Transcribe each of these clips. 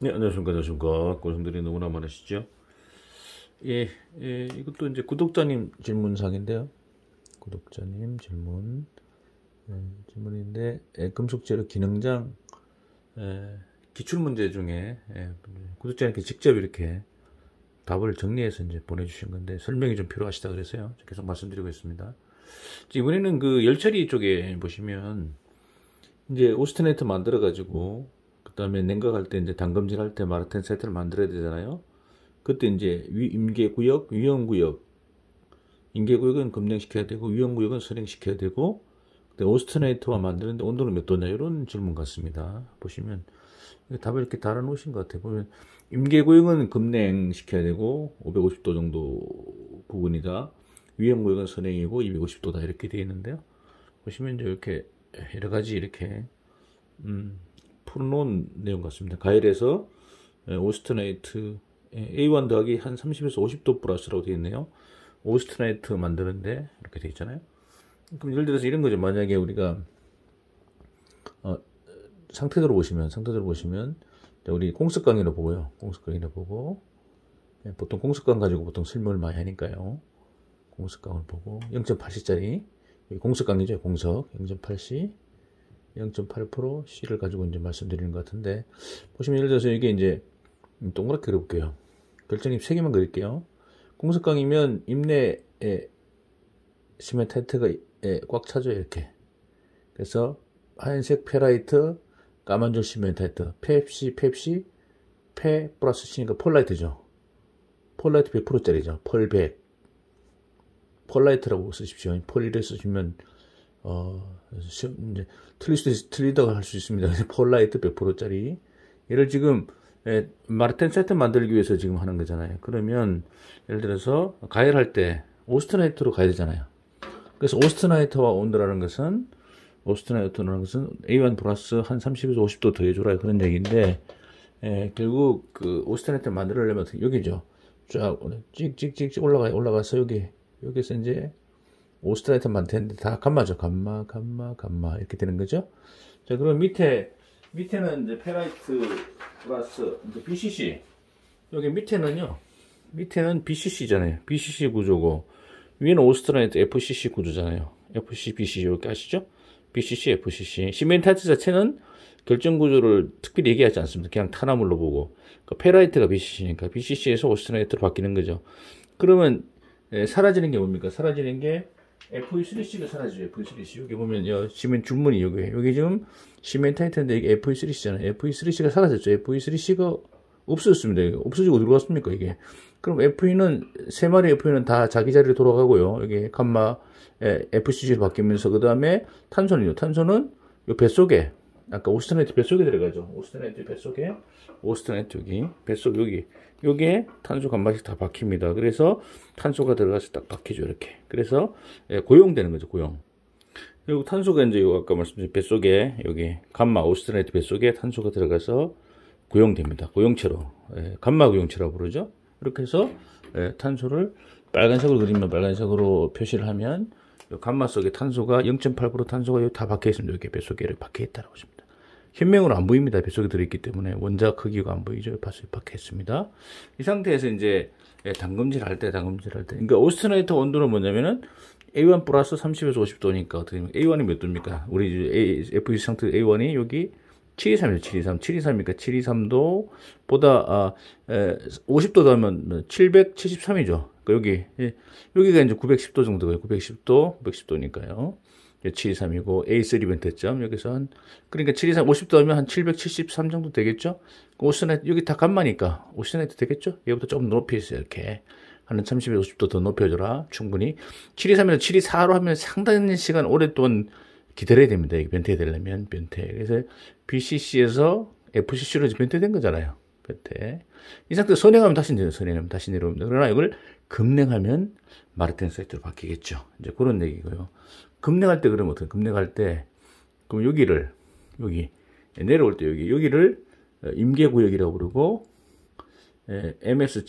네, 안녕하십니까. 안녕하십니까. 고생들이 너무나 많으시죠? 예, 예, 이것도 이제 구독자님 질문상인데요. 구독자님 질문. 예, 질문인데, 예, 금속재료 기능장, 예, 기출문제 중에, 예, 구독자님께 직접 이렇게 답을 정리해서 이제 보내주신 건데, 설명이 좀 필요하시다 그래서요. 계속 말씀드리고 있습니다. 이번에는 그 열처리 쪽에 보시면, 이제 오스트네트 만들어가지고, 그다음에 냉각할 때 이제 담금질 할때마르텐 세트를 만들어야 되잖아요. 그때 이제 위, 임계구역, 위험구역. 임계구역은 급냉시켜야 되고 위험구역은 선행시켜야 되고 오스트네이터와 만드는데 온도는 몇 도냐 이런 질문 같습니다. 보시면 답을 이렇게 달아놓으신 것 같아요. 보면 임계구역은 급냉시켜야 되고 550도 정도 부분이다. 위험구역은 선행이고 250도다 이렇게 되어 있는데요. 보시면 이제 이렇게 여러 가지 이렇게 음, 토론 내용 같습니다. 가일에서 예, 오스트네이트 예, A1 더하기 한 30에서 50도 플러스라고 되어 있네요. 오스트네이트 만드는데 이렇게 되어 있잖아요. 그럼 예를 들어서 이런 거죠. 만약에 우리가 어, 상태대로 보시면 상태대로 보시면 우리 공습 강의로 보고요. 공습 강의로 보고 예, 보통 공습강 가지고 보통 설명을 많이 하니까요. 공습강을 보고 0.8시짜리 공습강이죠. 공석 0.8시 0.8% C를 가지고 이제 말씀드리는 것 같은데 보시면 예를 들어서 이게 이제 동그랗게 그려볼게요. 결정입 3개만 그릴게요. 공석강이면 임내에 시멘타이트가 꽉 차죠 이렇게. 그래서 하얀색 페라이트, 까만줄 시멘타이트, 펩시, 펩시, 페 플러스 C니까 폴라이트죠. 폴라이트 100%짜리죠. 펄 100. 폴라이트라고 쓰십시오. 폴리를 쓰시면 어, 시험, 이제, 틀릴 수도, 틀리다고 할수 있습니다. 폴라이트 100%짜리. 얘를 지금, 예, 마르텐 세트 만들기 위해서 지금 하는 거잖아요. 그러면, 예를 들어서, 가열할 때, 오스트나이트로 가야 되잖아요. 그래서 오스트나이트와 온도라는 것은, 오스트나이트라는 것은 A1 플러스 한 30에서 50도 더해줘라. 그런 얘기인데, 예, 결국, 그, 오스트나이트 만들려면, 여기죠. 쫙, 찍, 찍, 찍, 찍 올라가, 올라가서 여기, 여기서 이제, 오스트라이트만 되는데 다 감마죠. 감마, 감마, 감마 이렇게 되는 거죠. 자, 그럼 밑에 밑에는 이제 페라이트 플러스 이제 BCC 여기 밑에는요. 밑에는 BCC잖아요. BCC 구조고 위에는 오스트라이트 FCC 구조잖아요. FCC, BCC 이렇게 아시죠? BCC, FCC 시멘타트 자체는 결정 구조를 특별히 얘기하지 않습니다. 그냥 탄화물로 보고 그러니까 페라이트가 BCC니까 BCC에서 오스트라이트로 바뀌는 거죠. 그러면 예, 사라지는 게 뭡니까? 사라지는 게 f 3 c 가 사라져요. f 3 c 여기 보면 요 시멘 주문이 여기. 여기 지금 시멘 타이트인데 이게 f 3 c 잖아요 f 3 c 가 사라졌죠. f 3 c 가 없어졌습니다. 없어지고 들어디 갔습니까? 이게. 그럼 FE는 세 마리 FE는 다 자기 자리로 돌아가고요. 여기 감마 FCG로 바뀌면서 그 다음에 탄소는요. 탄소는 요 뱃속에 아까 오스턴 에트 뱃속에 들어가죠. 오스턴 에트 뱃속에 오스턴 에튜기 뱃속 여기 여기에 탄소 간박이다 박힙니다. 그래서 탄소가 들어가서 딱 박히죠 이렇게. 그래서 예, 고용되는 거죠 고용. 그리고 탄소가 이제 아까 말씀드린 뱃속에 여기 감마 오스턴 에트 뱃속에 탄소가 들어가서 고용됩니다. 고용체로 예, 감마 고용체라고 부르죠. 이렇게 해서 예, 탄소를 빨간색으로 그리면 빨간색으로 표시를 하면 감마 속에 탄소가 0.8% 탄소가 여기 다 박혀 있습니다. 이렇게 뱃속에를 박혀 있다라고 보니다 현명으로 안 보입니다. 뱃속에 들어있기 때문에 원자 크기가 안 보이죠. 박혀 박 있습니다. 이 상태에서 이제 당금질 예, 할 때, 당금질 할 때. 그러니까 오스트레이터 온도는 뭐냐면은 A1 플러스 30에서 50도니까 어떻게 보면 A1이 몇 도입니까? 우리 FG e 상태 A1이 여기 723이죠. 723. 7 2 3입니까 723도 보다 아, 에, 50도 더하면 773이죠. 여기, 예. 여기가 이제 910도 정도고요. 910도, 910도니까요. 723이고, A3 벤트점, 여기서 한, 그러니까 723, 50도 하면 한 773 정도 되겠죠? 오스네트, 여기 다 간마니까, 오스네트 되겠죠? 얘부터 조금 높이 있어요, 이렇게. 한 30에서 50도 더 높여줘라. 충분히. 723에서 724로 하면 상당히 시간 오랫동안 기다려야 됩니다. 이게 트태되려면 변태. 그래서 BCC에서 FCC로 이제 변태된 거잖아요. 끝에. 이 상태에서 선행하면 다시 내려 선행하면 다시 내려옵니다. 그러나 이걸 급냉하면 마르텐 사이트로 바뀌겠죠. 이제 그런 얘기고요. 급냉할 때 그러면 어떻게, 급냉할 때, 그럼 여기를, 여기, 내려올 때 여기, 여기를 어, 임계구역이라고 부르고, ms.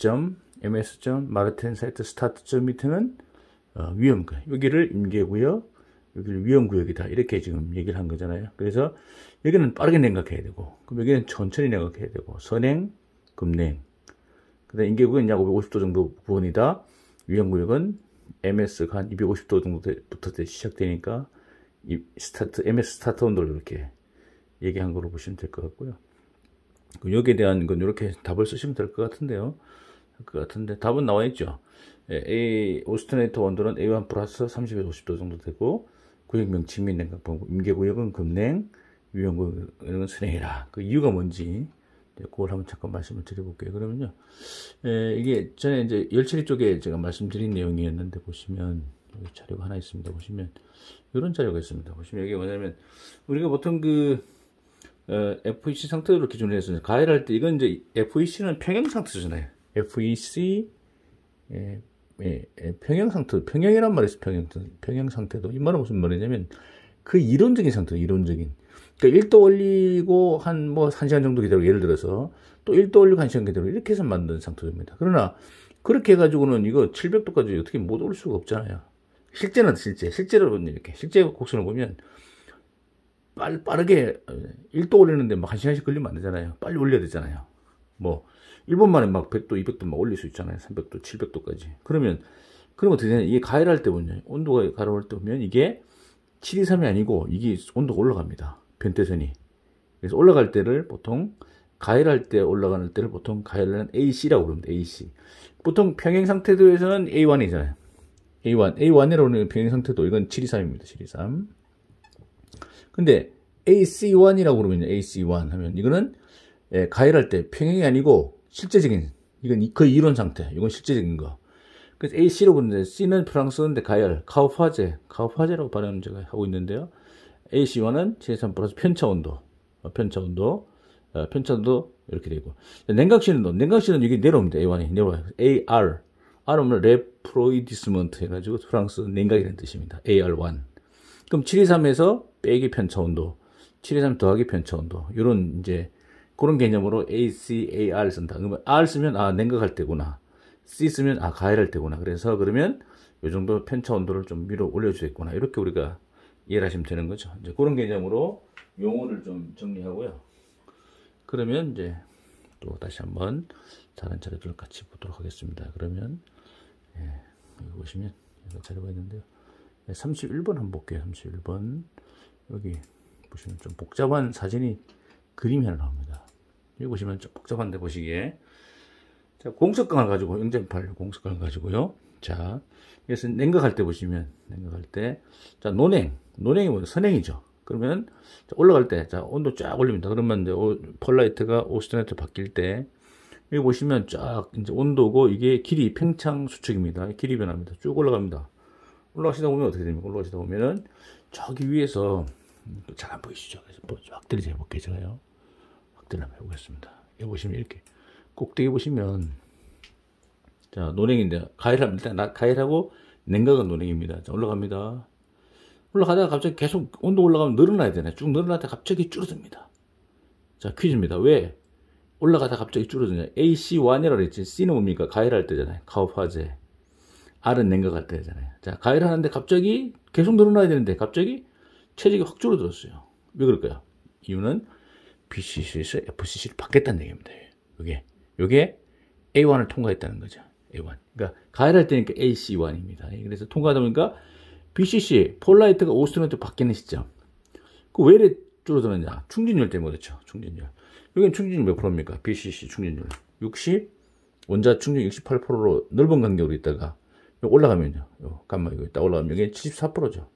ms. 마르텐 사이트 스타트 점 밑에는 어, 위험 여기를 임계구역, 여기를 위험구역이다. 이렇게 지금 얘기를 한 거잖아요. 그래서 여기는 빠르게 냉각해야 되고 그럼 여기는 천천히 냉각해야 되고 선행, 급냉 그다음 인계구역은 약 550도 정도 부분이다 위험구역은 MS가 한 250도 정도부터 시작되니까 이 스타트 MS 스타트 온도를 이렇게 얘기한 걸로 보시면 될 것 같고요 그럼 여기에 대한 건 이렇게 답을 쓰시면 될 것 같은데요 그 같은데 답은 나와 있죠. 예, A 오스터네이터 원도는 A1 플러스 30에서 50도 정도 되고 구역명 직민 냉각봉 임계구역은 급냉 위험군 이런 선행이라 그 이유가 뭔지 그걸 한번 잠깐 말씀을 드려볼게요. 그러면요, 에, 이게 전에 이제 열처리 쪽에 제가 말씀드린 내용이었는데 보시면 여기 자료가 하나 있습니다. 보시면 이런 자료가 있습니다. 보시면 이게 뭐냐면 우리가 보통 그 어, FEC 상태로 기준으로 해서 가열할 때 이건 이제 FEC는 평형 상태잖아요. FEC 예, 예, 예, 평형 상태, 평형이란 말이죠. 평형 평형 상태도 이 말은 무슨 말이냐면 그 이론적인 상태, 이론적인 그러니까 1도 올리고 한뭐 1시간 정도 기다리고 예를 들어서 또 1도 올리고 1시간 기다리고 이렇게 해서 만든 상태입니다. 그러나 그렇게 해가지고는 이거 700도까지 어떻게 못 올 수가 없잖아요. 실제는 실제, 실제로 는 이렇게, 실제 곡선을 보면 빨, 빠르게 1도 올리는데 막 1시간씩 걸리면 안 되잖아요. 빨리 올려야 되잖아요. 뭐, 1분 만에 막 100도, 200도 막 올릴 수 있잖아요. 300도, 700도까지. 그러면, 그럼 어떻게 되냐. 이게 가열할 때 보면, 온도가 가열할 때 보면 이게 723이 아니고 이게 온도가 올라갑니다. 변태선이. 그래서 올라갈 때를 보통 가열할 때 올라가는 때를 보통 가열하는 AC라고 부릅니다. AC. 보통 평행 상태도에서는 A1이잖아요. A1. A1이라고는 평행 상태도 이건 723입니다. 723. 근데 AC1이라고 그러면 AC1 하면 이거는 예, 가열할 때 평행이 아니고 실제적인 이건 그 이론 상태. 이건 실제적인 거. 그래서 AC로 부르는데 C는 프랑스인데 어 가열, 카우파제, 카우파제라고 발음 제가 하고 있는데요. a c 1은 최선 플러스 편차 온도, 어, 편차 온도, 어, 편차 온도 이렇게 되고 냉각실 온도, 냉각실 온도 여기 내려옵니다. A1이 내려와요. AR, R은 레프로이디스먼트 해가지고 프랑스 냉각이라는 뜻입니다. AR1. 그럼 723에서 빼기 편차 온도, 723 더하기 편차 온도 이런 이제 그런 개념으로 AC, AR 쓴다. 그러면 R 쓰면 아 냉각할 때구나. C 쓰면 아 가열할 때구나. 그래서 그러면 이 정도 편차 온도를 좀 위로 올려주겠구나. 이렇게 우리가 이해를 하시면 되는 거죠. 이제 그런 개념으로 용어를 좀 정리하고요. 그러면 이제 또 다시 한번 다른 자료들을 같이 보도록 하겠습니다. 그러면 예, 여기 보시면 여러 자료가 있는데요. 예, 31번 한번 볼게요. 31번 여기 보시면 좀 복잡한 사진이 그림이 하나 나옵니다. 여기 보시면 좀 복잡한데 보시기에 공석강을 가지고 0.8 공석강을 가지고요. 자, 그래서 냉각할 때 보시면, 냉각할 때, 자, 논행. 논행이 뭐죠? 선행이죠. 그러면, 자, 올라갈 때, 자, 온도 쫙 올립니다. 그러면 이제 오, 폴라이트가 오스트나이트 바뀔 때, 여기 보시면 쫙 이제 온도고 이게 길이 팽창 수축입니다. 길이 변합니다. 쭉 올라갑니다. 올라가시다 보면 어떻게 됩니까? 올라가시다 보면은 저기 위에서 잘 안 보이시죠? 그래서 뭐, 쫙 들이제 해볼게요. 제가요. 확대를 한번 해보겠습니다. 여기 보시면 이렇게 꼭대기 보시면 자, 논행인데, 가열하면 일단 나, 가열하고 냉각은 논행입니다. 자, 올라갑니다. 올라가다가 갑자기 계속 온도 올라가면 늘어나야 되네. 쭉늘어나다 갑자기 줄어듭니다. 자, 퀴즈입니다. 왜? 올라가다 갑자기 줄어드냐? AC1이라고 그랬지. C는 뭡니까? 가열할 때잖아요. 가업화재. R은 냉각할 때잖아요. 자, 가열하는데 갑자기 계속 늘어나야 되는데 갑자기 체적이 확 줄어들었어요. 왜 그럴까요? 이유는 BCC에서 FCC를 받겠다는 얘기입니다. 이게, 이게 A1을 통과했다는 거죠. A1. 그러니까 가열할 때니까 AC1입니다. 예, 그래서 통과하다 보니까 BCC, 폴라이트가 오스트로트 바뀌는 시점. 그 왜 이래 줄어드느냐? 충진율 때문에 그렇죠. 충진율. 여기는 충진율 몇 프로입니까? BCC 충진율. 60, 원자 충전 68%로 넓은 간격으로 있다가 올라가면요. 요 감마 이거 있다 올라가면 이게 74%죠.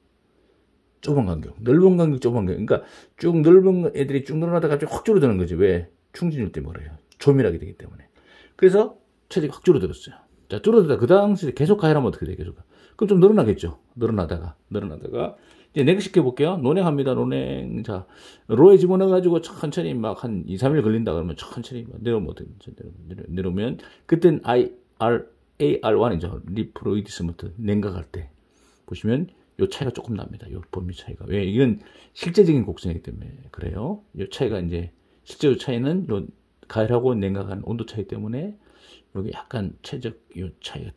좁은 간격, 넓은 간격, 좁은 간격. 그러니까 쭉 넓은 애들이 쭉 늘어나다가 갑자기 확 줄어드는 거지. 왜? 충진율 때문에 그래요. 조밀하게 되기 때문에. 그래서 체질이 확 줄어들었어요. 자, 줄어들다 그 당시 에 계속 가열하면 어떻게 돼요? 계속. 그럼 좀 늘어나겠죠. 늘어나다가, 늘어나다가. 이제 냉식해 볼게요. 논행합니다. 논행. 자, 로에 집어넣어 가지고 천천히 막 한 2, 3일 걸린다 그러면 천천히 내려오면 어떻게 내려, 내려오면 그땐 I R A R1이죠. 리프로이디스먼트 냉각할 때 보시면 요 차이가 조금 납니다. 요 범위 차이가. 왜? 이건 실제적인 곡선이기 때문에 그래요. 요 차이가 이제 실제로 차이는 요 가열하고 냉각한 온도 차이 때문에 여기 약간 최적 요 차이가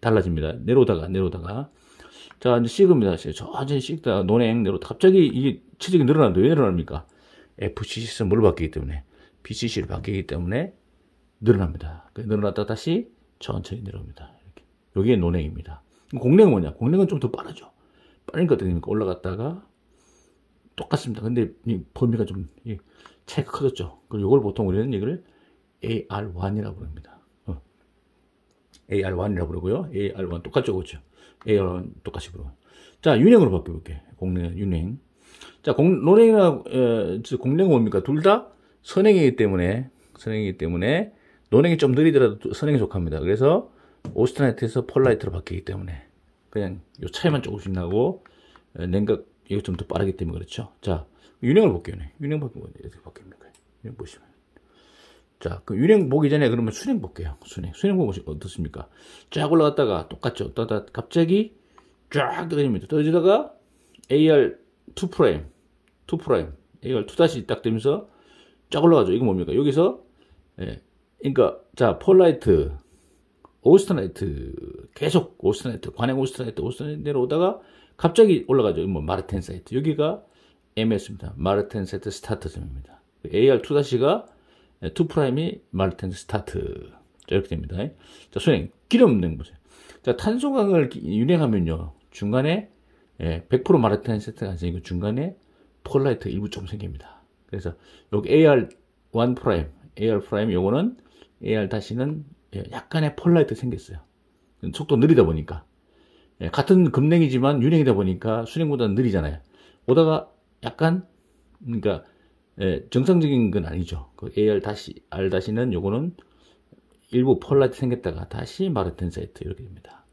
달라집니다. 내려오다가 내려오다가 자 이제 식읍니다. 천천히 식다가 논행 내려 갑자기 이게 체적이 늘어나는데 왜 늘어납니까? FCC에서 뭘 바뀌기 때문에 BCC로 바기 때문에 늘어납니다. 늘어났다 다시 천천히 내려옵니다. 이렇게. 여기에 논행입니다. 공랭은 뭐냐? 공랭은 좀 더 빠르죠. 빠르니까 어떻 올라갔다가 똑같습니다. 근데 범위가 좀 차이가 커졌죠. 그리고 이걸 보통 우리는 이걸 AR1이라고 부니다 AR1이라고 그러고요. AR1 똑같죠, 그렇죠? AR1 똑같이 그러. 자, 유행으로 바뀌어볼게. 공랭, 윤행. 자, 공, 노행이나 에, 공랭은 뭡니까? 둘 다 선행이기 때문에, 선행이기 때문에, 노행이좀 느리더라도 선행이 속합니다. 그래서, 오스트라이트에서 폴라이트로 바뀌기 때문에, 그냥 요 차이만 조금씩 나고, 에, 냉각, 이것좀더 빠르기 때문에 그렇죠. 자, 윤행을 볼게요. 윤행, 윤행 바뀌 건데, 이게바뀝니까 윤행 보시면. 자, 그 유행 보기 전에 그러면 수행 볼게요. 수행. 수행 보고 어떻습니까? 쫙 올라갔다가 똑같죠. 따다 갑자기 쫙 떨어집니다. 떨어지다가 AR 2 프레임, 2 프레임, AR 2 다시 딱 되면서 쫙 올라가죠. 이거 뭡니까? 여기서 예. 그러니까 자, 폴라이트, 오스트나이트 계속 오스트나이트, 관행 오스트나이트, 오스트나이트 내려오다가 갑자기 올라가죠. 뭐 마르텐 사이트. 여기가 MS입니다. 마르텐 사이트 스타트점입니다. AR2-가 투 예, 프라임이 마르텐드 스타트. 자, 이렇게 됩니다. 자, 수행. 기름 넣는 거죠. 자, 탄소강을 유행하면요. 중간에, 예, 100% 마라탄 세트가 아니고 중간에 폴라이트 일부 좀 생깁니다. 그래서 여기 AR1 프라임, AR 프라임 요거는 AR 다시는 예, 약간의 폴라이트 생겼어요. 속도 느리다 보니까. 예, 같은 급냉이지만 유행이다 보니까 수냉보다 느리잖아요. 오다가 약간, 그러니까 예, 정상적인 건 아니죠. 그 AR 다시 R 다시는 요거는 일부 폴라이트 생겼다가 다시 마르텐 사이트 이렇게 됩니다.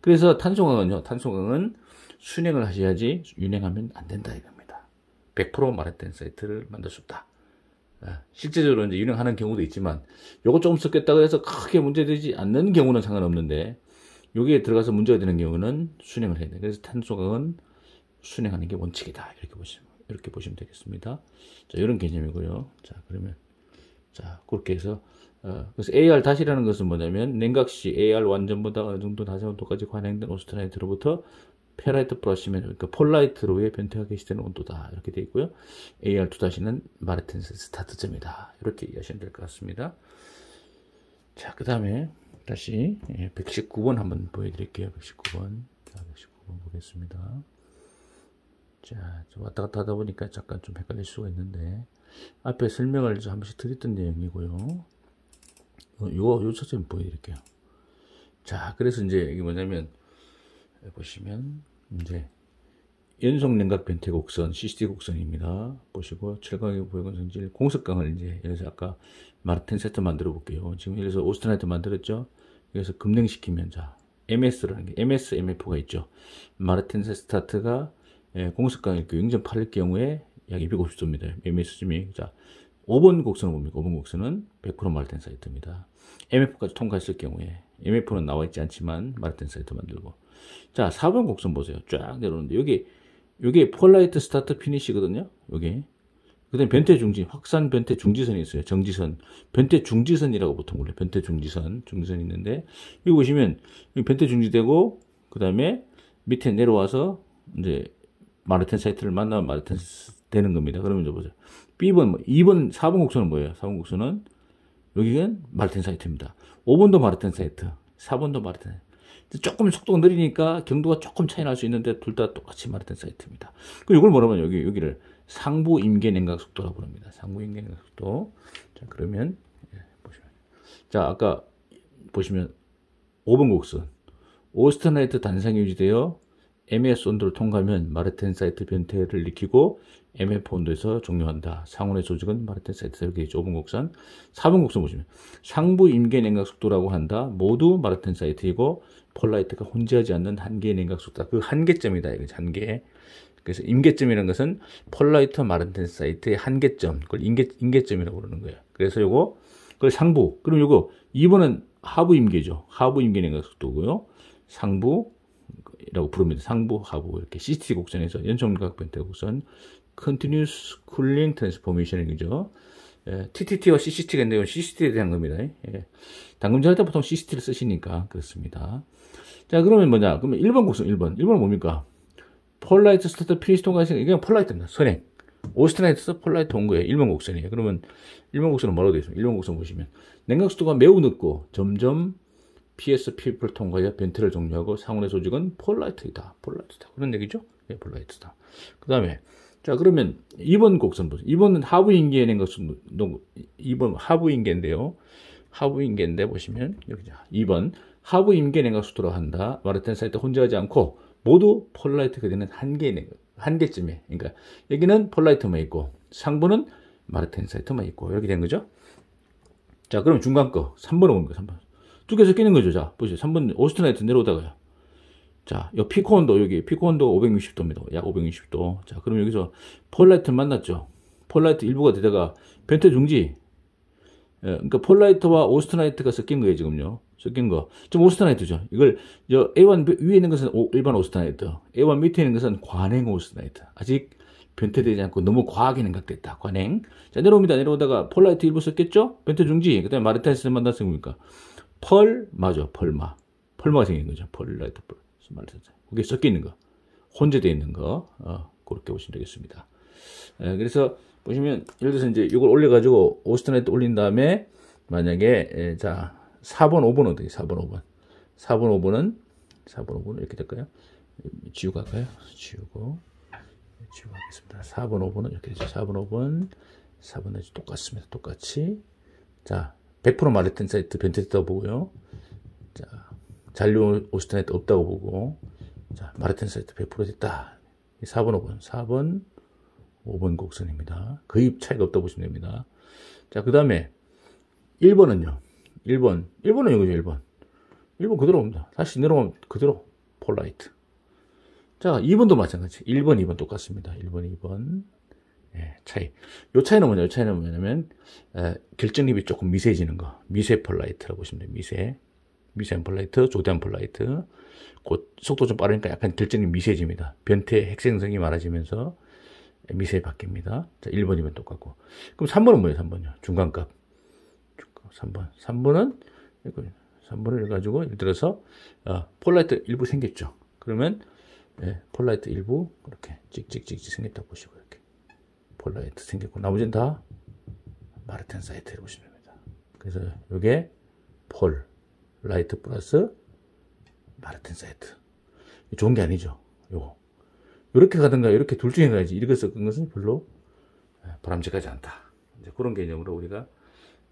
그래서 탄소강은요. 탄소강은 순행을 하셔야지 유행하면 안 된다 이겁니다. 100% 마르텐 사이트를 만들 수 없다. 예, 실제적으로 이제 유행하는 경우도 있지만 요거 조금 섞였다고 해서 크게 문제되지 않는 경우는 상관없는데 여기에 들어가서 문제가 되는 경우는 순행을 해야 돼. 그래서 탄소강은 순행하는 게 원칙이다. 이렇게 보시면 이렇게 보시면 되겠습니다. 자, 이런 개념이고요. 자, 그러면 자, 그렇게 해서 어, 그래서 AR 다시라는 것은 뭐냐면 냉각시 AR 완전보다 어느 정도 낮은 온도까지 관행된 오스트라이트로부터 페라이트 플러시면 그러니까 폴라이트로의 변태하게 시되는 온도다 이렇게 되어 있고요. AR 2 다시는 마르텐스 스타트점이다 이렇게 이해하시면 될 것 같습니다. 자, 그 다음에 다시 119번 예, 한번 보여드릴게요. 119번. 자, 119번 보겠습니다. 자, 왔다 갔다 하다 보니까 잠깐 좀 헷갈릴 수가 있는데 앞에 설명을 한 번씩 드렸던 내용이고요. 요, 요 차점 보여드릴게요. 자, 그래서 이제 이게 뭐냐면 보시면 이제 연속 냉각 변태 곡선, CCD 곡선입니다. 보시고 철강의 보이건 성질 공석강을 이제 예를 서 아까 마르텐 세트 만들어 볼게요. 지금 예를 서 오스트라이트 만들었죠. 여기서 급냉시키면 자 MS라는 게 MS, MF가 있죠. 마르틴 세스타트가 공시가액 0 8일 경우에 약 250조입니다. 매매 수준이. 자, 5번 곡선은 뭡니까? 5번 곡선은 100% 마르텐 사이트입니다. MF까지 통과했을 경우에 MF는 나와있지 않지만 마르텐 사이트 만들고 자 4번 곡선 보세요. 쫙 내려오는데 여기 여기 폴라이트 스타트 피니시거든요. 여기 그 다음에 변태 중지, 확산 변태 중지선이 있어요. 정지선. 변태 중지선이라고 보통 불러요. 변태 중지선. 중지선이 있는데, 여기 보시면, 여기 변태 중지되고, 그 다음에 밑에 내려와서, 이제 마르텐 사이트를 만나 면 마르텐 되는 겁니다. 그러면 이제 보자. B번, 2번, 4번 곡선은 뭐예요? 4번 곡선은 여기는 마르텐 사이트입니다. 5번도 마르텐 사이트, 4번도 마르텐 사이트. 조금 속도가 느리니까 경도가 조금 차이 날 수 있는데 둘 다 똑같이 마르텐 사이트입니다. 그럼 이걸 뭐라면 여기 여기를 상부 임계 냉각 속도라고 부릅니다. 상부 임계 냉각 속도. 자, 그러면 예, 보시면 자, 아까 보시면 5번 곡선 오스터나이트 단상이 유지되어 m s 온도를 통과하면 마르텐 사이트 변태를 일으키고 MF 온도에서 종료한다. 상온의 조직은 마르텐 사이트 설계이죠. 5분 곡선, 4번 곡선 보시면 상부 임계 냉각 속도라고 한다. 모두 마르텐 사이트이고 폴라이트가 혼재하지 않는 한계의 냉각 속도. 다그 한계점이다. 이거 한계. 그래서 임계점이라는 것은 폴라이트 마르텐 사이트의 한계점. 그걸 임계 임계점이라고 그러는 거예요. 그래서 요거 그걸 상부. 그럼 요거 2번은 하부 임계죠. 하부 임계 냉각 속도고요. 상부 라고 부릅니다. 상부하고 이렇게 CT 곡선에서 연속각 변태 곡선 Continuous Cooling Transformation이죠. 예, TTT와 CCT가 있는데 CCT에 대한 겁니다. 예. 예. 당금질 할때 보통 CCT를 쓰시니까 그렇습니다. 자 그러면 뭐냐? 그러면 1번 곡선 1번 1번 뭡니까? 폴라이트 스타트 피니스톤 같은 이게 폴라이트입니다. 선행 오스트라이트에서 폴라이트 온 거예요. 1번 곡선이에요. 그러면 1번 곡선은 뭐라고 되어 있습니까? 1번 곡선 보시면 냉각 수도가 매우 늦고 점점 PSP를 통과해 벤트를 종료하고 상온의소직은 폴라이트이다. 폴라이트다. 그런 얘기죠. 예, 폴라이트다. 그 다음에, 자, 그러면 2번 곡선 보세요. 2번은 하부인계인 것은, 2번 하부인계인데요. 하부인계인데 보시면, 여기 2번. 하부인계 냉각수도로 한다. 마르텐 사이트 혼재하지 않고 모두 폴라이트가 되는 한계 냉 한계쯤에. 그러니까 여기는 폴라이트만 있고 상부는 마르텐 사이트만 있고 이렇게 된 거죠. 자, 그럼 중간 거 3번으로 오는 거 3번. 뚝에서 끼는 거죠. 자, 보시죠. 3번 오스트라이트 내려오다가요. 자, 여 피코 온도 여기 피코 온도 560도입니다. 약 560도. 자, 그럼 여기서 폴라이트를 만났죠. 폴라이트 일부가 되다가 변태 중지. 예, 그러니까 폴라이트와 오스트라이트가 섞인 거예요, 지금요. 섞인 거. 좀 오스트라이트죠. 이걸 저 A1 위에 있는 것은 오, 일반 오스트라이트, A1 밑에 있는 것은 관행 오스트라이트. 아직 변태되지 않고 너무 과하게 냉각됐다. 관행. 자, 내려옵니다. 내려오다가 폴라이트 일부 섞였죠? 변태 중지. 그다음에 마르타이스 만났습니까? 펄, 맞아, 펄마. 펄마가 생긴 거죠. 펄라이트 펄. 말해서. 거기 섞여 있는 거. 혼재되어 있는 거. 어, 그렇게 보시면 되겠습니다. 에, 예, 그래서 보시면, 예를 들어서 이제 이걸 올려가지고 오스트라이트 올린 다음에 만약에, 에, 예, 자, 4번, 5번 어떻게, 4번, 5번. 4번, 5번은, 4번, 5번은 이렇게 될까요? 지우갈까요 지우고. 지우겠습니다 예, 4번, 5번은 이렇게 되죠. 4번, 5번. 4번 내지 똑같습니다. 똑같이. 자, 100%마르틴 사이트 벤테스다 보고요. 자, 잔류 오스테네트 없다고 보고, 자, 마르틴 사이트 100% 됐다. 4번, 5번, 4번, 5번 곡선입니다. 그의 차이가 없다고 보시면 됩니다. 자, 그 다음에 1번은요. 1번. 1번은 여기죠, 1번. 1번 그대로 옵니다. 다시 내려오면 그대로 폴라이트. 자, 2번도 마찬가지. 1번, 2번 똑같습니다. 1번, 2번. 예, 차이. 요 차이는 뭐냐? 요 차이는 뭐냐면 에, 결정립이 조금 미세해지는 거. 미세 폴라이트라고 보시면 돼요. 미세. 미세 폴라이트, 조대 폴라이트. 곧 속도 좀 빠르니까 약간 결정립 미세해집니다. 변태 핵생성이 많아지면서 미세 바뀝니다. 자, 1번이면 똑같고. 그럼 3번은 뭐예요? 3번이요. 중간값. 3번. 3번은 3번을 해가지고 예를 들어서 어, 폴라이트 일부 생겼죠. 그러면 예, 폴라이트 일부 그렇게 찍찍찍찍 생겼다고 보시고 이렇게. 폴라이트 생겼고 나머지는 다 마르텐 사이트라 보시면 됩니다. 그래서 이게 폴 라이트 플러스 마르텐 사이트 좋은 게 아니죠. 요거 이렇게 가든가 이렇게 둘 중에 가야지 이렇게 섞은 것은 별로 예, 바람직하지 않다. 이제 그런 개념으로 우리가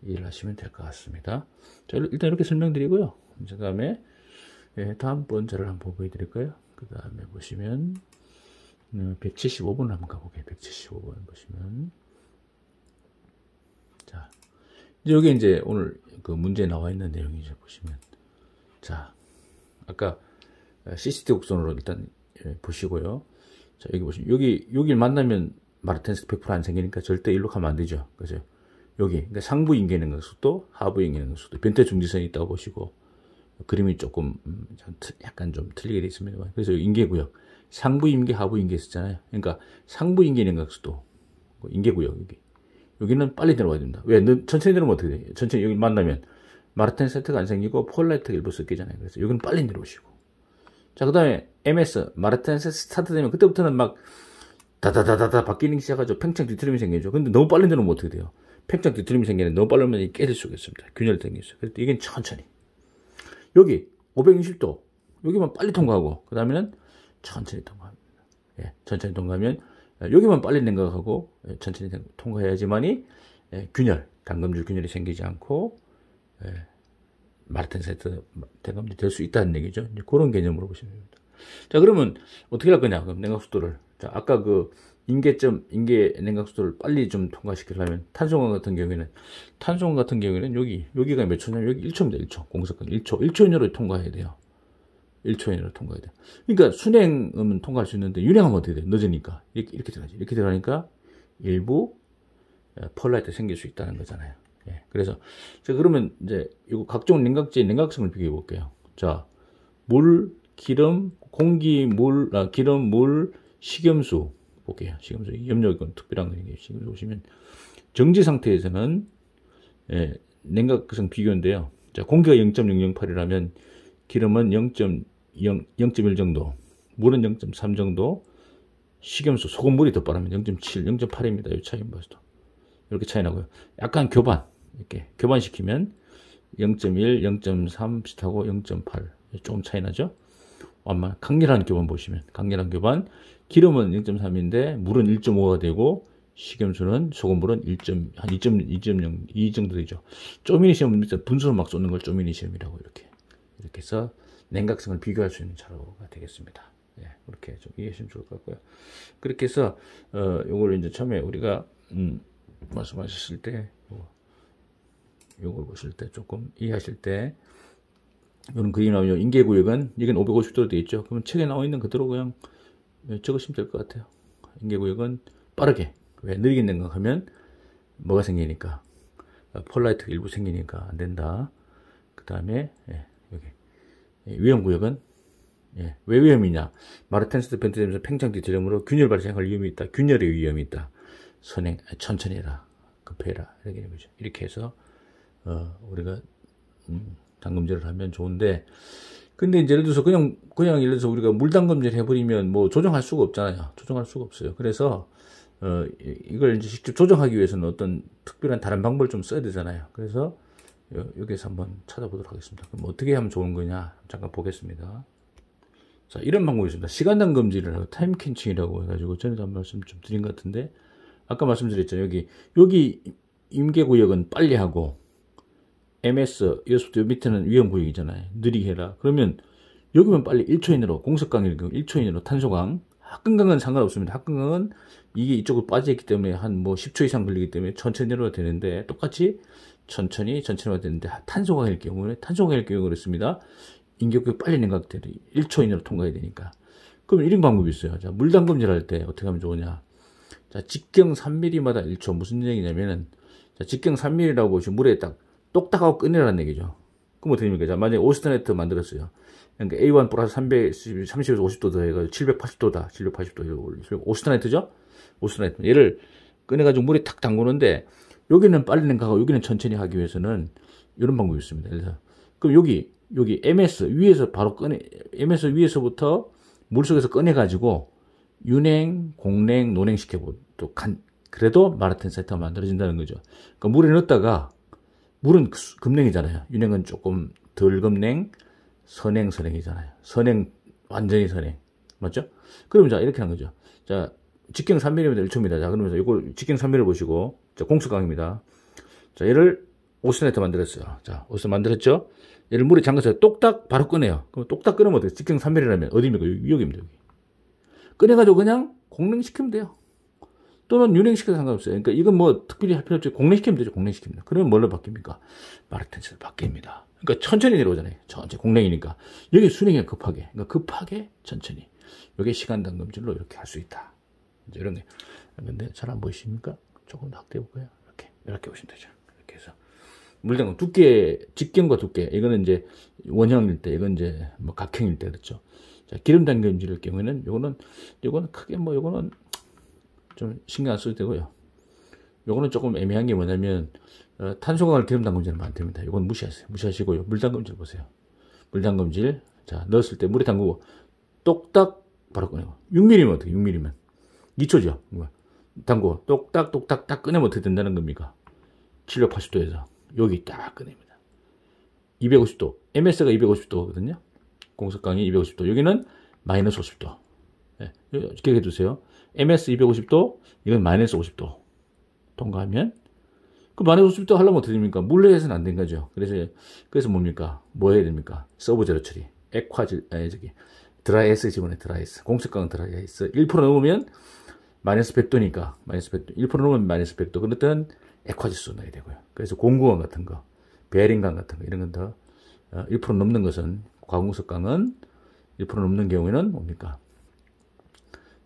이해를 하시면 될 것 같습니다. 자, 일단 이렇게 설명드리고요. 그 다음에 예, 다음 번째를 한번 보여드릴까요? 그 다음에 보시면 175번 한번 가볼게요. 175번 보시면. 자, 이제 여기 이제 오늘 그 문제에 나와 있는 내용이죠. 보시면. 자, 아까 어, 시스티 곡선으로 일단 예, 보시고요. 자, 여기 보시면. 여기, 여기 만나면 마르텐스 100%안 생기니까 절대 일로 가면 안 되죠. 그죠? 여기. 그러니까 상부 인계는 것도 하부 인계는 것도 변태 중지선이 있다고 보시고, 그림이 조금 음, 약간 좀 틀리게 되어 있습니다. 그래서 인계구역, 상부임계, 하부임계 있었잖아요. 그러니까 상부임계 냉각수도 뭐 인계구역 여기. 여기는 빨리 내려와야 됩니다. 왜? 천천히 내려오면 어떻게 돼요? 천천히 여기 만나면 마라톤 세트가 안 생기고 폴라이트가 일부 섞이잖아요. 그래서 여기는 빨리 내려오시고. 자, 그 다음에 MS, 마라톤 세트 스타트 되면 그때부터는 막 다다다다다 바뀌는 게 시작하죠. 팽창 뒤트림이 생기죠. 근데 너무 빨리 내려오면 어떻게 돼요? 팽창 뒤트림이 생기는 너무 빨리 면 깨질 수가 있습니다. 균열이 생길 수. 그래서 이건 천천히. 여기 560도 여기만 빨리 통과하고 그 다음에는 천천히 통과합니다. 예, 천천히 통과하면 여기만 빨리 냉각하고 예, 천천히 통과해야지만이 예, 균열 당금줄 균열이 생기지 않고 예, 마라톤 세트 대감이 될수 있다는 얘기죠. 이제 그런 개념으로 보시면 됩니다. 자 그러면 어떻게 할 거냐? 그럼 냉각 속도를 자 아까 그 인계점, 인계 냉각수도를 빨리 좀 통과시키려면 탄소광 같은 경우에는 탄소광 같은 경우에는 여기 여기가 몇 초냐면 여기 1초입니다. 1초. 공석은 1초. 1초 이내로 통과해야 돼요. 1초 이내로 통과해야 돼요. 그러니까 순행은 통과할 수 있는데 유행하면 어떻게 돼? 늦으니까. 이렇게, 이렇게 들어가지. 이렇게 들어가니까 일부 펄라이트 생길 수 있다는 거잖아요. 예. 그래서 자 그러면 이제 이거 각종 냉각지의 냉각성을 비교해 볼게요. 자, 물, 기름, 공기, 물, 아, 기름, 물, 식염수 볼게요. 지금 저희 염력은 특별한 거니까 지금 보시면 정지 상태에서는 예, 냉각성 비교인데요. 자, 공기가 0.008이라면 기름은 0.0 1 정도, 물은 0.3 정도, 식염수, 소금물이 더 빠르면 0.7, 0.8입니다. 이 차이인 봐도 이렇게 차이 나고요. 약간 교반, 이렇게 교반시키면 0.1, 0.3 비슷하고 0.8 조금 차이 나죠. 아마 강렬한 교반 보시면 강렬한 교반 기름은 0.3인데 물은 1.5가 되고 식염수는 소금물은 1점, 한 2.0, 2 정도 되죠. 쪼미니시험 밑에 분수를막 쏟는 걸 쪼미니시험이라고 이렇게. 이렇게 해서 냉각성을 비교할 수 있는 자료가 되겠습니다. 예, 그렇게 좀 이해하시면 좋을 것 같고요. 그렇게 해서, 어, 요걸 이제 처음에 우리가, 음, 말씀하셨을 때, 요걸 보실 때 조금 이해하실 때, 이런 그림이 나오면 인계구역은, 이건 550도로 되어 있죠. 그럼 책에 나와 있는 그대로 그냥 네, 적으시면 될 것 같아요. 인계구역은 빠르게. 왜 느리게 생각하면 뭐가 생기니까. 아, 폴라이트 일부 생기니까 안 된다. 그 다음에, 예, 여기. 예, 위험구역은, 예, 왜 위험이냐. 마르텐스드 벤트점에서 팽창 뒤트림으로 균열 발생할 위험이 있다. 균열의 위험이 있다. 선행, 아, 천천히 해라. 급해라. 이렇게 해보죠 이렇게 해서, 어, 우리가, 음, 당금제를 하면 좋은데, 근데 이제 예를 들어서 그냥, 그냥 예를 들어서 우리가 물당검질 해버리면 뭐 조정할 수가 없잖아요. 조정할 수가 없어요. 그래서, 어, 이걸 이제 직접 조정하기 위해서는 어떤 특별한 다른 방법을 좀 써야 되잖아요. 그래서 여, 기에서 한번 찾아보도록 하겠습니다. 그럼 어떻게 하면 좋은 거냐? 잠깐 보겠습니다. 자, 이런 방법이 있습니다. 시간당 검진을 하고 타임 캔칭이라고 해가지고 전에도 한번 말씀 좀 드린 것 같은데, 아까 말씀드렸죠. 여기, 여기 임계구역은 빨리 하고, MS, 여섯부 밑에는 위험 구역이잖아요. 느리게 해라. 그러면 여기면 빨리 1초 이내로, 공석강일 그 경우 1초 이내로 탄소강, 합금강은 상관없습니다. 합금강은 이게 이쪽으로 빠져있기 때문에 한 뭐 10초 이상 걸리기 때문에 천천히 내려와도 되는데 똑같이 천천히 천천히 와야 되는데 탄소강일 경우에 탄소강일 경우에 그렇습니다. 인격이 빨리 냉각돼도 1초 이내로 통과해야 되니까. 그럼 이런 방법이 있어요. 자, 물담금질 할 때 어떻게 하면 좋으냐. 자, 직경 3mm마다 1초. 무슨 얘기냐면은, 자, 직경 3mm라고 보시면 물에 딱 똑딱하고 끊내라는 얘기죠. 그럼 뭐 어떻게 됩니까? 자, 만약에 오스트네트 만들었어요. 그러니까 A1 플러스 330, 30에서 50도 더해가지고 780도다. 780도. 오스트네트죠? 오스트네트. 얘를 꺼내가지고 물에 탁 담그는데, 여기는 빨리 냉각고 여기는 천천히 하기 위해서는 이런 방법이 있습니다. 그래서, 그럼 여기, 여기 MS 위에서 바로 꺼내, MS 위에서부터 물속에서 꺼내가지고 윤행, 공냉, 논행 시켜보, 또 간, 그래도 마라톤 세트가 만들어진다는 거죠. 그러니까 물에 넣었다가 물은 급냉이잖아요. 그 윤행은 조금 덜 급냉, 선행 선행이잖아요. 선행 완전히 선행 맞죠? 그럼 자 이렇게 한 거죠. 자 직경 3mm 1초입니다. 자 그러면서 이걸 직경 3mm 보시고 자공수강입니다자 얘를 5cm 만들었어요. 자 5cm 만들었죠? 얘를 물에 잠가서 똑딱 바로 꺼내요. 그럼 똑딱 끊으면 어때요? 직경 3mm라면 어디입니까? 여기입니다. 여기. 꺼내가지고 그냥 공릉시키면 돼요. 또는 유냉시켜도 상관없어요. 그러니까 이건 뭐 특별히 할 필요 없죠. 공랭시키면 되죠. 공랭시키면 그러면 뭘로 바뀝니까? 마르텐스로 바뀝니다. 그러니까 천천히 내려오잖아요. 천천히 공랭이니까. 여기 순행이 급하게. 그러니까 급하게 천천히. 이게 시간 당금질로 이렇게 할 수 있다. 이제 이런 게. 네. 근데 잘 안 보이십니까? 조금 더 확대해 볼까요? 이렇게. 이렇게 보시면 되죠. 이렇게 해서. 물당 두께, 직경과 두께. 이거는 이제 원형일 때, 이건 이제 뭐 각형일 때 그렇죠. 자, 기름 당금질일 경우에는 요거는 요거는 크게 뭐 요거는 좀 신경 안 써도 되고요. 요거는 조금 애매한 게 뭐냐면 어, 탄소광을 기름 담금질하면안 됩니다. 이건 무시하세요. 무시하시고요. 물 담금질 보세요. 물 담금질 자 넣었을 때 물에 담그고 똑딱 바로 꺼내고 6mm면 어떻게 6mm면 2초죠. 담고 똑딱 똑딱 딱 꺼내면 어떻게 된다는 겁니까? 780도에서 여기 딱 꺼냅니다. 250도 MS가 250도거든요. 공석강이 250도 여기는 마이너스 50도 예. 네, 기억해 두세요. MS 250도, 이건 마이너스 50도 통과하면 그 마이너스 50도 하려면 어떻게 됩니까? 물레에서는 안된 거죠. 그래서 그래서 뭡니까? 뭐 해야 됩니까? 서브 제로 처리, 액화질, 아니 저기 드라이스 집어내 드라이스 공식각은 드라이스 1% 넘으면 마이너스 100도니까 마이너스 100도 1% 넘으면 마이너스 100도 그랬던 액화지수 넣어야 되고요 그래서 공구원 같은 거 베링강 같은 거 이런 건더 1% 어, 넘는 것은 광우석강은 1% 넘는 경우에는 뭡니까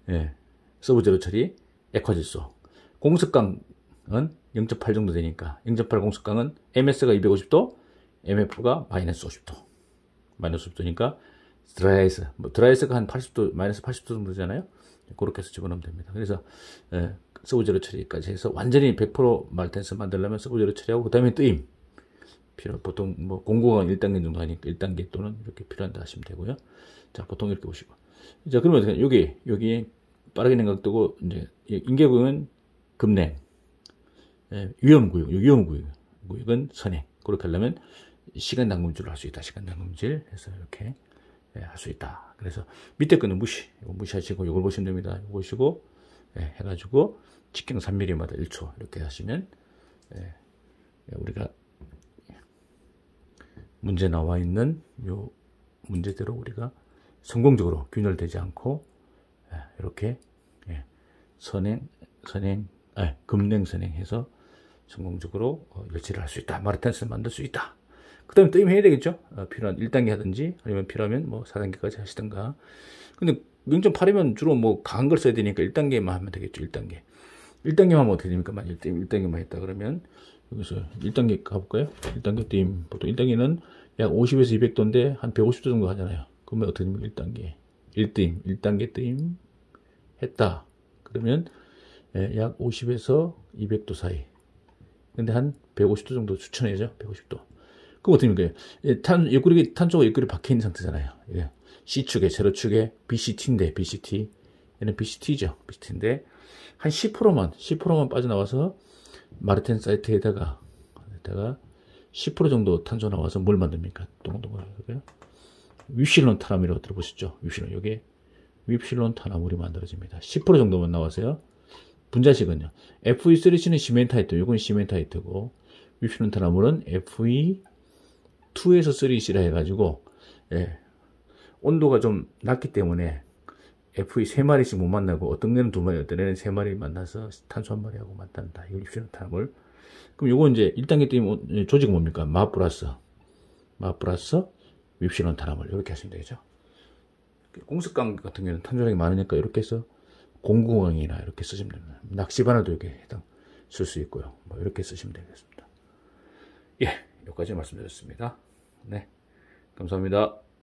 예 서브제로 처리, 액화질소. 공습강은 0.8 정도 되니까 0.8 공습강은 MS가 250도, MF가 마이너스 50도. 마이너스 50도니까 드라이스, 뭐 드라이스가 한 80도, 마이너스 80도 정도 되잖아요. 그렇게 해서 집어넣으면 됩니다. 그래서 예, 서브제로 처리까지 해서 완전히 100% 말텐스 만들려면 서브제로 처리하고 그 다음에 뜨임. 필요, 보통 뭐 공공은 1단계 정도 하니까 1단계 또는 이렇게 필요한다 하시면 되고요. 자, 보통 이렇게 보시고. 자, 그러면 여기, 여기 빠르게 냉각되고 이제 예, 인계구역은 급냉, 예, 위험구역, 위험구역, 구역은 선행. 그렇게 하려면 시간 당금질로 할수 있다. 시간 당금질 해서 이렇게 예, 할수 있다. 그래서 밑에 거는 무시, 무시하시고 이걸 보시면 됩니다. 이거 보시고 해가지고 직경 3mm마다 1초 이렇게 하시면 우리가 문제 나와 있는 요 문제대로 우리가 성공적으로 균열되지 않고 예, 이렇게 예, 선행, 선행, 아 금냉 선행해서 성공적으로 어, 열치를 할 수 있다. 마라텐스를 만들 수 있다. 그 다음에 또 해야 되겠죠? 어, 필요한 1단계 하든지 아니면 필요하면 뭐 4단계까지 하시든가. 근데 0.8이면 주로 뭐 강한 걸 써야 되니까 1단계만 하면 되겠죠. 1단계. 1단계만 하면 어떻게 됩니까? 만약 1단계만 했다 그러면 여기서 1단계 가볼까요? 1단계 띠임. 보통 1단계는 약 50에서 200도인데 한 150도 정도 하잖아요. 그러면 어떻게 됩니까? 1단계. 1띠임. 1단계 띠임. 했다. 그러면 예, 약 50에서 200도 사이. 근데 한 150도 정도 추천해죠. 야 150도. 그럼 어떻게 됩니까? 예, 탄, 옆구리, 탄쪽 옆구리 박혀 있는 상태잖아요. 예. C축에, 세로축에 BCT인데, BCT. 얘는 BCT죠. BCT인데, 한 10%만, 10%만 빠져나와서 마르텐 사이트에다가, 에다가 10% 정도 탄소 나와서 뭘 만듭니까? 동글동글. 위실론 타람이라고 들어보셨죠? 위실론. 요게 윕실론 탄화물이 만들어집니다. 10% 정도만 나와서요. 분자식은요. FE3C는 시멘타이트, 이건 시멘타이트고 윕실론 탄화물은 FE2에서 3C라 해가지고 예, 온도가 좀 낮기 때문에 FE 3 마리씩 못 만나고 어떤 데는 두 마리, 어떤 데는 세 마리 만나서 탄소 한 마리하고 만난다. 이걸 윕실론 탄화물. 그럼 요거 이제 1단계 때 예, 조직은 뭡니까? 마 플러스 마 플러스 윕실론 탄화물 이렇게 하시면 되죠. 공습강 같은 경우는 탄저량이 많으니까 이렇게 해서 공구왕이나 이렇게 쓰시면 됩니다. 낚시바늘도 이렇게 해당 쓸 수 있고요. 뭐 이렇게 쓰시면 되겠습니다. 예, 여기까지 말씀드렸습니다. 네, 감사합니다.